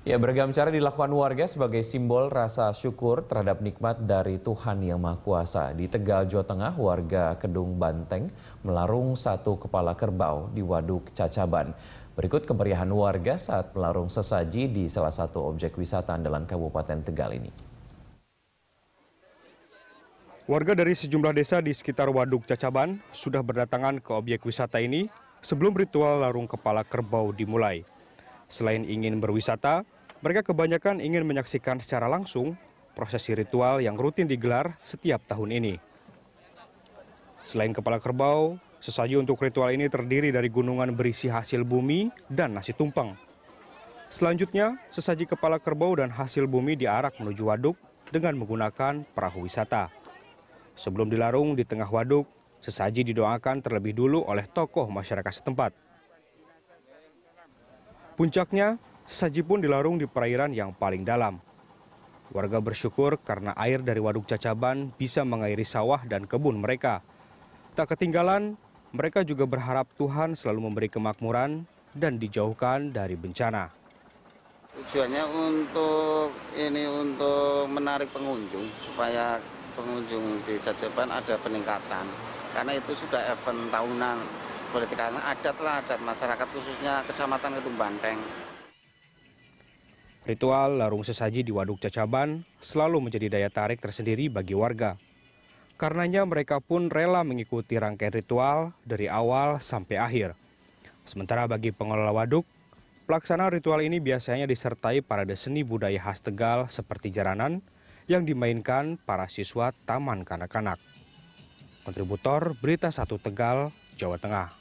Ya, beragam cara dilakukan warga sebagai simbol rasa syukur terhadap nikmat dari Tuhan Yang Maha Kuasa. Di Tegal, Jawa Tengah, warga Kedung Banteng melarung satu kepala kerbau di Waduk Cacaban. Berikut kemeriahan warga saat melarung sesaji di salah satu objek wisata andalan Kabupaten Tegal ini. Warga dari sejumlah desa di sekitar Waduk Cacaban sudah berdatangan ke objek wisata ini sebelum ritual larung kepala kerbau dimulai. Selain ingin berwisata, mereka kebanyakan ingin menyaksikan secara langsung prosesi ritual yang rutin digelar setiap tahun ini. Selain kepala kerbau, sesaji untuk ritual ini terdiri dari gunungan berisi hasil bumi dan nasi tumpeng. Selanjutnya, sesaji kepala kerbau dan hasil bumi diarak menuju waduk dengan menggunakan perahu wisata. Sebelum dilarung di tengah waduk, sesaji didoakan terlebih dulu oleh tokoh masyarakat setempat. Puncaknya, sesaji pun dilarung di perairan yang paling dalam. Warga bersyukur karena air dari waduk cacaban bisa mengairi sawah dan kebun mereka. Tak ketinggalan, mereka juga berharap Tuhan selalu memberi kemakmuran dan dijauhkan dari bencana. Tujuannya untuk ini untuk menarik pengunjung supaya pengunjung di Cacaban ada peningkatan. Karena itu sudah event tahunan boleh dikatakan adat lah adat masyarakat khususnya kecamatan Kedung Banteng. Ritual larung sesaji di Waduk Cacaban selalu menjadi daya tarik tersendiri bagi warga. Karenanya mereka pun rela mengikuti rangkaian ritual dari awal sampai akhir. Sementara bagi pengelola waduk, pelaksanaan ritual ini biasanya disertai parade seni budaya khas Tegal seperti jaranan yang dimainkan para siswa Taman Kanak-Kanak. Kontributor Berita Satu Tegal, Jawa Tengah.